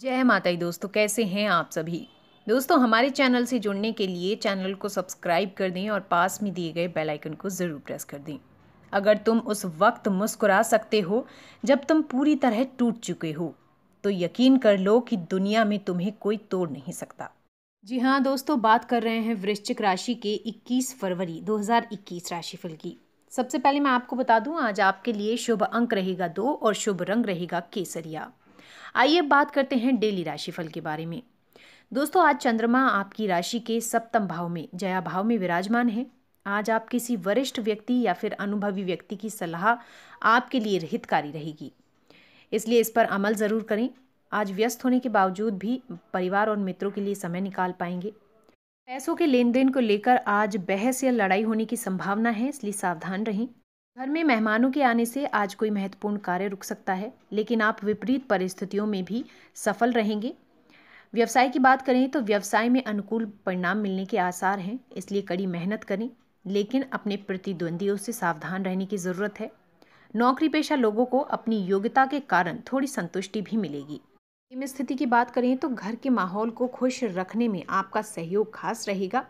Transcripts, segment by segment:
जय माता दोस्तों कैसे हैं आप सभी दोस्तों हमारे चैनल से जुड़ने के लिए चैनल को सब्सक्राइब कर दें और पास में दिए गए बेल आइकन को ज़रूर प्रेस कर दें अगर तुम उस वक्त मुस्कुरा सकते हो जब तुम पूरी तरह टूट चुके हो तो यकीन कर लो कि दुनिया में तुम्हें कोई तोड़ नहीं सकता जी हाँ दोस्तों बात कर रहे हैं वृश्चिक राशि के 21 फरवरी 2021 राशिफल की सबसे पहले मैं आपको बता दूं आज आपके लिए शुभ अंक रहेगा दो और शुभ रंग रहेगा केसरिया आइए बात करते हैं डेली राशिफल के बारे में दोस्तों आज चंद्रमा आपकी राशि के सप्तम भाव में जया भाव में विराजमान है आज आप किसी वरिष्ठ व्यक्ति या फिर अनुभवी व्यक्ति की सलाह आपके लिए हितकारी रहेगी इसलिए इस पर अमल ज़रूर करें आज व्यस्त होने के बावजूद भी परिवार और मित्रों के लिए समय निकाल पाएंगे पैसों के लेन देन को लेकर आज बहस या लड़ाई होने की संभावना है इसलिए सावधान रहें घर में मेहमानों के आने से आज कोई महत्वपूर्ण कार्य रुक सकता है लेकिन आप विपरीत परिस्थितियों में भी सफल रहेंगे व्यवसाय की बात करें तो व्यवसाय में अनुकूल परिणाम मिलने के आसार हैं इसलिए कड़ी मेहनत करें लेकिन अपने प्रतिद्वंदियों से सावधान रहने की ज़रूरत है नौकरी पेशा लोगों को अपनी योग्यता के कारण थोड़ी संतुष्टि भी मिलेगी टीम स्थिति की बात करें तो घर के माहौल को खुश रखने में आपका सहयोग खास रहेगा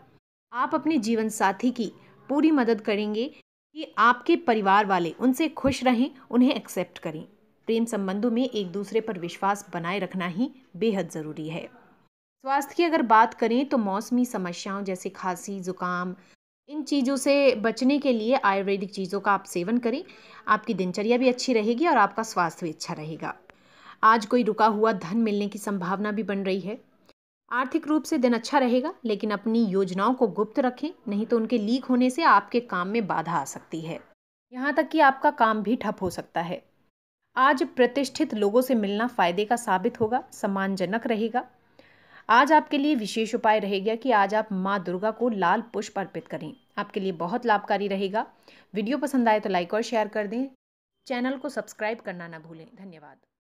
आप अपने जीवन साथी की पूरी मदद करेंगे कि आपके परिवार वाले उनसे खुश रहें उन्हें एक्सेप्ट करें प्रेम संबंधों में एक दूसरे पर विश्वास बनाए रखना ही बेहद ज़रूरी है स्वास्थ्य की अगर बात करें तो मौसमी समस्याओं जैसे खांसी ज़ुकाम इन चीज़ों से बचने के लिए आयुर्वेदिक चीज़ों का आप सेवन करें आपकी दिनचर्या भी अच्छी रहेगी और आपका स्वास्थ्य भी अच्छा रहेगा आज कोई रुका हुआ धन मिलने की संभावना भी बन रही है आर्थिक रूप से दिन अच्छा रहेगा लेकिन अपनी योजनाओं को गुप्त रखें नहीं तो उनके लीक होने से आपके काम में बाधा आ सकती है यहाँ तक कि आपका काम भी ठप हो सकता है आज प्रतिष्ठित लोगों से मिलना फ़ायदे का साबित होगा सम्मानजनक रहेगा आज आपके लिए विशेष उपाय रहेगा कि आज आप माँ दुर्गा को लाल पुष्प अर्पित करें आपके लिए बहुत लाभकारी रहेगा वीडियो पसंद आए तो लाइक और शेयर कर दें चैनल को सब्सक्राइब करना ना भूलें धन्यवाद